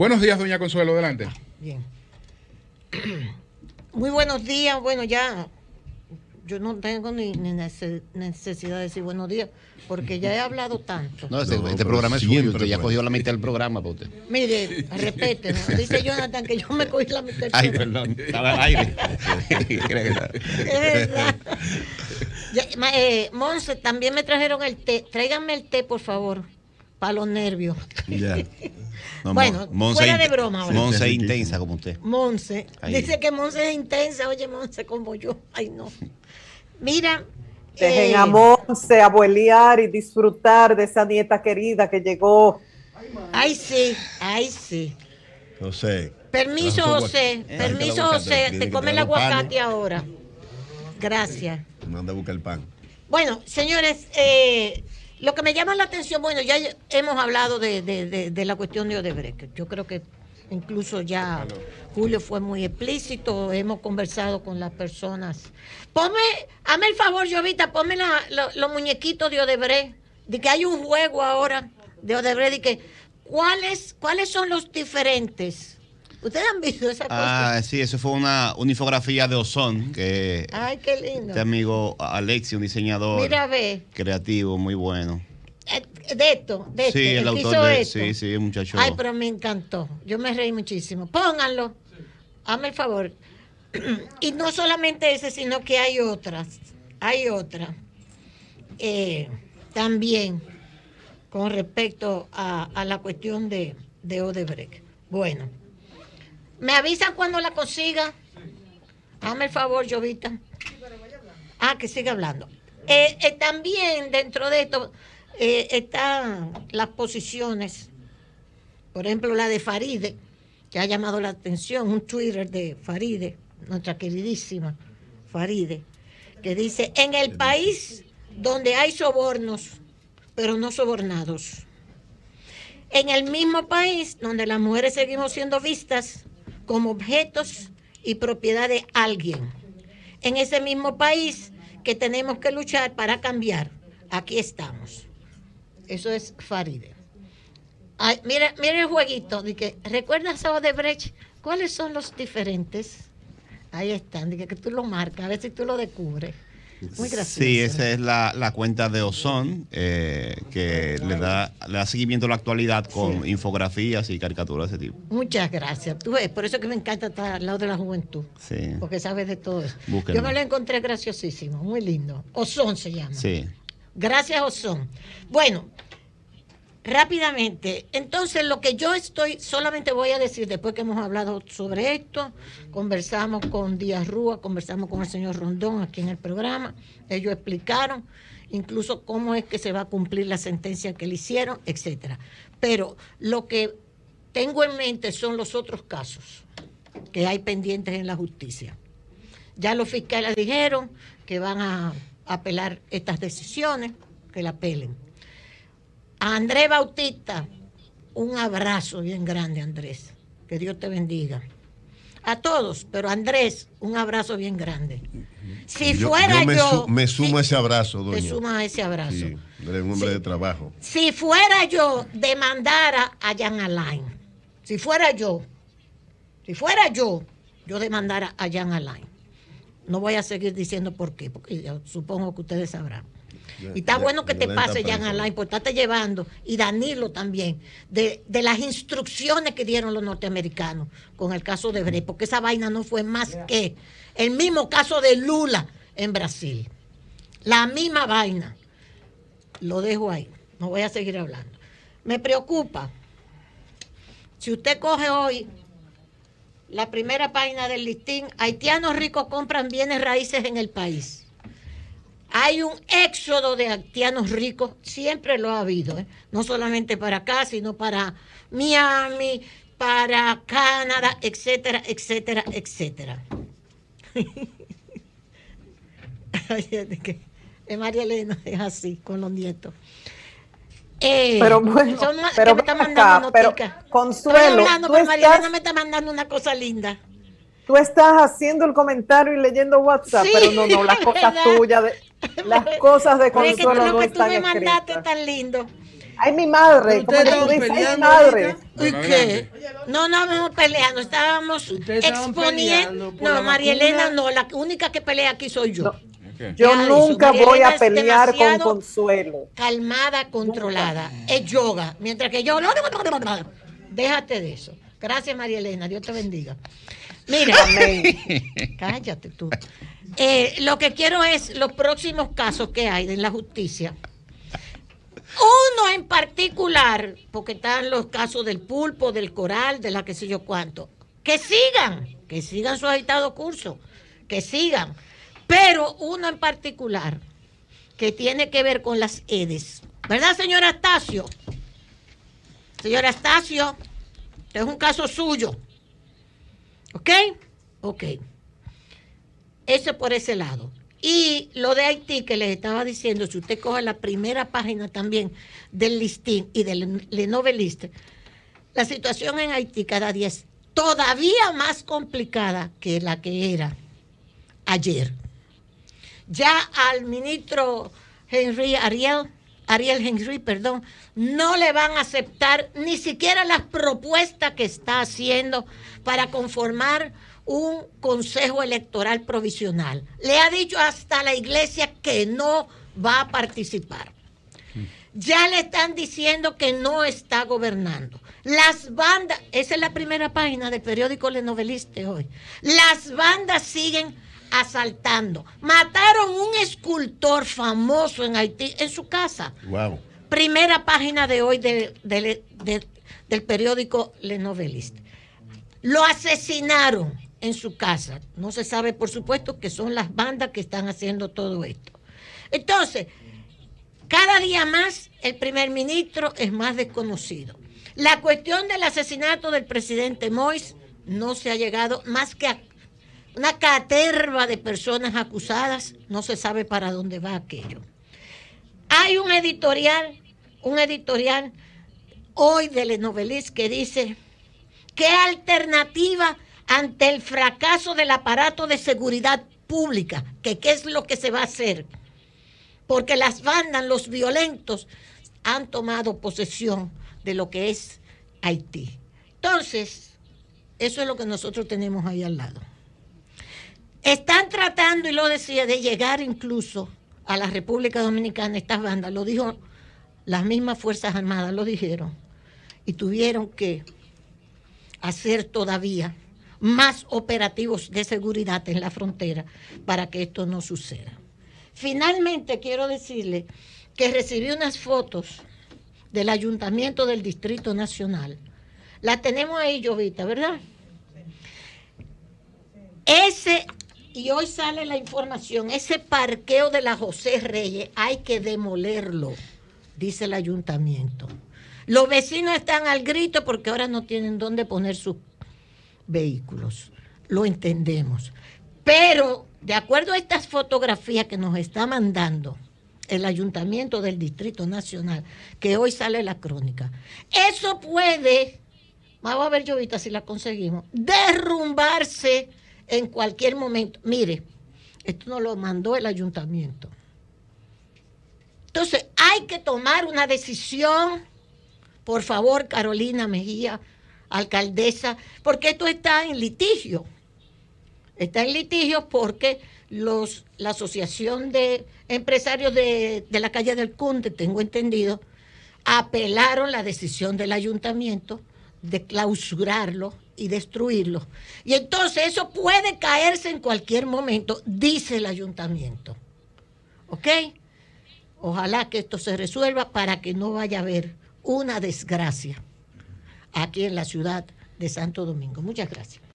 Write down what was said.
Buenos días, doña Consuelo, adelante. Ah, bien. Muy buenos días, bueno, ya yo no tengo ni, necesidad de decir buenos días, porque ya he hablado tanto. No, este, este programa es suyo, usted ya cogió la mitad del programa para usted. Mire, respete, dice Jonathan que yo me cogí la mitad del programa. Ay, perdón, estaba al aire. es verdad. Eh, Monse, también me trajeron el té. Tráiganme el té, por favor, para los nervios. Ya. bueno, fuera de broma Monse es intensa como usted. Monse. Dice que Monse es intensa, oye, Monse como yo. Ay, no. Mira. Dejen a eh, Monse abuelear y disfrutar de esa nieta querida que llegó. Ay, sí, ay, sí. José. Permiso, José. permiso, José. Te, come el ¿eh? aguacate ahora. Gracias. Manda a buscar el pan. Bueno, señores, eh, lo que me llama la atención, bueno, ya hemos hablado de, de, la cuestión de Odebrecht. Yo creo que incluso ya Julio fue muy explícito, hemos conversado con las personas. Ponme, hazme el favor, Jovita, ponme los muñequitos de Odebrecht, de que hay un juego ahora de Odebrecht, de que ¿cuáles, cuáles son los diferentes ¿Ustedes han visto esa cosa? Ah, sí, eso fue una, infografía de Ozón. Que Ay, qué lindo. Este amigo Alexi, un diseñador. Creativo, muy bueno. Eh, de esto, de esto. Sí, este, el, autor de esto. Sí, sí, muchacho. Ay, pero me encantó. Yo me reí muchísimo. Pónganlo. Hazme el favor. Y no solamente ese, sino que hay otras. Hay otras eh, también con respecto a, la cuestión de, de Odebrecht. Bueno. ¿Me avisan cuando la consiga? Dame el favor, Jovita. Ah, que siga hablando. Eh, eh, también dentro de esto eh, están las posiciones, por ejemplo, la de Faride, que ha llamado la atención, un Twitter de Faride, nuestra queridísima Faride, que dice, en el país donde hay sobornos, pero no sobornados. En el mismo país donde las mujeres seguimos siendo vistas, como objetos y propiedad de alguien. En ese mismo país que tenemos que luchar para cambiar, aquí estamos. Eso es Faride. mira, el jueguito. De que, ¿Recuerdas a Odebrecht? ¿Cuáles son los diferentes? Ahí están, de que tú lo marcas, a ver si tú lo descubres. Muy Sí, esa es la, cuenta de Ozón, eh, que le da, le seguimiento a la actualidad con infografías y caricaturas de ese tipo. Muchas gracias. Tú ves, por eso que me encanta estar al lado de la juventud. Sí. Porque sabes de todo eso. Yo me lo encontré graciosísimo, muy lindo. Ozón se llama. Sí. Gracias, Ozón. Bueno, Rápidamente, entonces lo que yo estoy, solamente voy a decir, después que hemos hablado sobre esto, conversamos con Díaz Rúa, conversamos con el señor Rondón aquí en el programa, ellos explicaron incluso cómo es que se va a cumplir la sentencia que le hicieron, etcétera. Pero lo que tengo en mente son los otros casos que hay pendientes en la justicia. Ya los fiscales dijeron que van a apelar estas decisiones, que la apelen a Andrés Bautista, un abrazo bien grande, Andrés. Que Dios te bendiga. A todos, pero Andrés, un abrazo bien grande. Si fuera yo. Me, sumo a ese abrazo, doña. Me sumo a ese abrazo. Sí, un hombre de trabajo. Si fuera yo, demandara a Jan Alain. Si fuera yo, si fuera yo, yo demandara a Jan Alain. No voy a seguir diciendo por qué, porque supongo que ustedes sabrán. Y está bueno que te pase, Jan Alain, porque estás llevando, y Danilo también, de, las instrucciones que dieron los norteamericanos con el caso de Brecht, porque esa vaina no fue más que el mismo caso de Lula en Brasil. La misma vaina. Lo dejo ahí, no voy a seguir hablando. Me preocupa. Si usted coge hoy la primera página del listín, haitianos ricos compran bienes raíces en el país hay un éxodo de haitianos ricos, siempre lo ha habido, ¿eh? no solamente para acá, sino para Miami, para Canadá, etcétera, etcétera, etcétera. Eh, María Elena es así con los nietos. Eh, pero bueno, pero, me está mandando pero Consuelo, María Elena me está mandando una cosa linda. Tú estás haciendo el comentario y leyendo WhatsApp, pero no, no, la cosa tuya de, las cosas de consuelo es que lo que tú me mandaste tan lindo. Ay, mi madre, ¿cómo te dices? Ay, madre. ¿Y qué? No, no vamos peleando, estábamos exponiendo. No, María Elena no, la única que pelea aquí soy yo. Yo nunca voy a pelear con consuelo. Calmada, controlada. Es yoga. Mientras que yo. no Déjate de eso. Gracias, María Elena. Dios te bendiga. Mira. Cállate tú. Eh, lo que quiero es los próximos casos que hay en la justicia. Uno en particular, porque están los casos del pulpo, del coral, de la que sé yo cuánto. Que sigan, que sigan su agitado curso, que sigan. Pero uno en particular, que tiene que ver con las EDES. ¿Verdad, señor Astacio? Señor Astacio, es un caso suyo. ¿Ok? Ok. Eso por ese lado. Y lo de Haití que les estaba diciendo, si usted coge la primera página también del listín y del Lenovo la situación en Haití cada día es todavía más complicada que la que era ayer. Ya al ministro Henry Ariel, Ariel Henry, perdón, no le van a aceptar ni siquiera las propuestas que está haciendo para conformar un consejo electoral provisional. Le ha dicho hasta la iglesia que no va a participar. Mm. Ya le están diciendo que no está gobernando. Las bandas, esa es la primera página del periódico Lenoveliste hoy. Las bandas siguen asaltando. Mataron un escultor famoso en Haití en su casa. Wow. Primera página de hoy del periódico Lenoveliste. Lo asesinaron en su casa. No se sabe, por supuesto, que son las bandas que están haciendo todo esto. Entonces, cada día más el primer ministro es más desconocido. La cuestión del asesinato del presidente Mois no se ha llegado más que a una caterva de personas acusadas, no se sabe para dónde va aquello. Hay un editorial, un editorial hoy de Lenovelis que dice, ¿qué alternativa ante el fracaso del aparato de seguridad pública, que qué es lo que se va a hacer, porque las bandas, los violentos, han tomado posesión de lo que es Haití. Entonces, eso es lo que nosotros tenemos ahí al lado. Están tratando, y lo decía, de llegar incluso a la República Dominicana estas bandas, lo dijo las mismas Fuerzas Armadas, lo dijeron, y tuvieron que hacer todavía más operativos de seguridad en la frontera para que esto no suceda. Finalmente, quiero decirle que recibí unas fotos del Ayuntamiento del Distrito Nacional. La tenemos ahí, Llovita, ¿verdad? Ese, y hoy sale la información, ese parqueo de la José Reyes hay que demolerlo, dice el ayuntamiento. Los vecinos están al grito porque ahora no tienen dónde poner sus vehículos. Lo entendemos. Pero, de acuerdo a estas fotografías que nos está mandando el ayuntamiento del Distrito Nacional, que hoy sale la crónica, eso puede, vamos a ver yo ahorita si la conseguimos, derrumbarse en cualquier momento. Mire, esto nos lo mandó el ayuntamiento. Entonces, hay que tomar una decisión. Por favor, Carolina Mejía, alcaldesa, porque esto está en litigio. Está en litigio porque los, la Asociación de Empresarios de, de la Calle del Cunde, tengo entendido, apelaron la decisión del ayuntamiento de clausurarlo y destruirlo. Y entonces eso puede caerse en cualquier momento, dice el ayuntamiento. ¿Ok? Ojalá que esto se resuelva para que no vaya a haber una desgracia aquí en la ciudad de Santo Domingo. Muchas gracias.